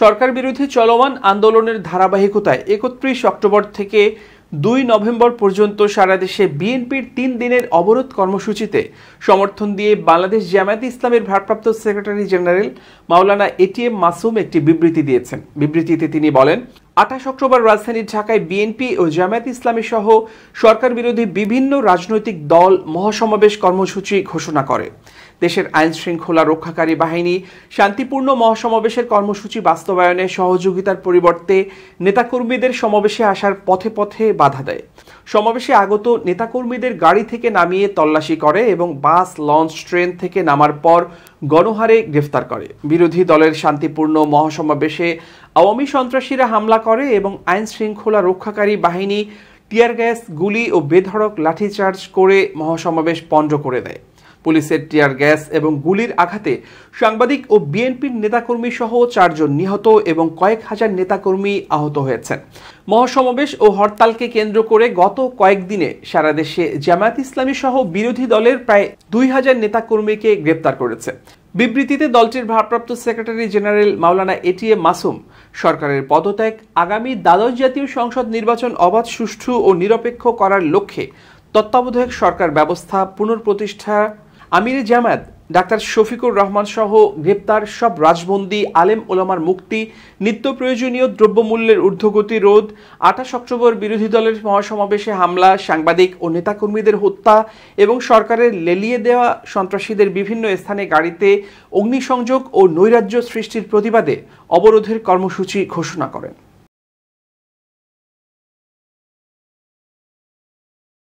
সরকার বিরোধী চলমান আন্দোলনের ধারাবাহিকতায় একত্রিশ অক্টোবর থেকে দুই নভেম্বর পর্যন্ত সারা দেশে বিএনপির তিন দিনের অবরোধ কর্মসূচিতে সমর্থন দিয়ে বাংলাদেশ জামায়াত ইসলামের ভারপ্রাপ্ত সেক্রেটারি জেনারেল মাওলানা এটিএম মাসুম একটি বিবৃতি দিয়েছেন বিবৃতিতে তিনি বলেন আঠাশ অক্টোবর রাজধানী ঢাকায় বিএনপি ও জামায়াত ইসলামী সহ সরকার বিরোধী বিভিন্ন রাজনৈতিক দল মহাসমাবেশ কর্মসূচি ঘোষণা করে দেশের আইন শৃঙ্খলা রক্ষাকারী বাহিনী শান্তিপূর্ণ মহাসমাবেশের কর্মসূচি বাস্তবায়নে সহযোগিতার পরিবর্তে নেতাকর্মীদের সমাবেশে আসার পথে পথে বাধা দেয় সমাবেশে আগত নেতাকর্মীদের গাড়ি থেকে নামিয়ে তল্লাশি করে এবং বাস লঞ্চ ট্রেন থেকে নামার পর গণহারে গ্রেফতার করে বিরোধী দলের শান্তিপূর্ণ মহাসমাবেশে আওয়ামী সন্ত্রাসীরা হামলা করে এবং আইন শৃঙ্খলা রক্ষাকারী বাহিনী টিয়ার গ্যাস গুলি ও বেধড়ক লাঠিচার্জ করে মহাসমাবেশ পণ্ড করে দেয় পুলিশের টিয়ার গ্যাস এবং গুলির আঘাতে সাংবাদিক ও বিএনপির নেতাকর্মী সহ চারজন নিহত এবং কয়েক হাজার নেতাকর্মী আহত হয়েছেন মহাসমাবেশ ও হরতালকে কেন্দ্র করে গত কয়েকদিনে সারা দেশে জামায়াত ইসলামী সহ বিরোধী দলের প্রায় দুই হাজার নেতাকর্মীকে গ্রেপ্তার করেছে বিবৃতিতে দলটির ভারপ্রাপ্ত সেক্রেটারি জেনারেল মাওলানা এটিএ মাসুম সরকারের পদত্যাগ আগামী দ্বাদশ জাতীয় সংসদ নির্বাচন অবাধ সুষ্ঠু ও নিরপেক্ষ করার লক্ষ্যে তত্ত্বাবধায়ক সরকার ব্যবস্থা পুনঃপ্রতিষ্ঠা আমির জামায়াত ডাক্তার শফিকুর রহমান সহ গ্রেপ্তার সব রাজবন্দী আলেম ওলামার মুক্তি নিত্য প্রয়োজনীয় দ্রব্যমূল্যের ঊর্ধ্বগতি রোধ আঠাশ অক্টোবর বিরোধী দলের মহাসমাবেশে হামলা সাংবাদিক ও নেতাকর্মীদের হত্যা এবং সরকারের লেলিয়ে দেওয়া সন্ত্রাসীদের বিভিন্ন স্থানে গাড়িতে অগ্নিসংযোগ ও নৈরাজ্য সৃষ্টির প্রতিবাদে অবরোধের কর্মসূচি ঘোষণা করেন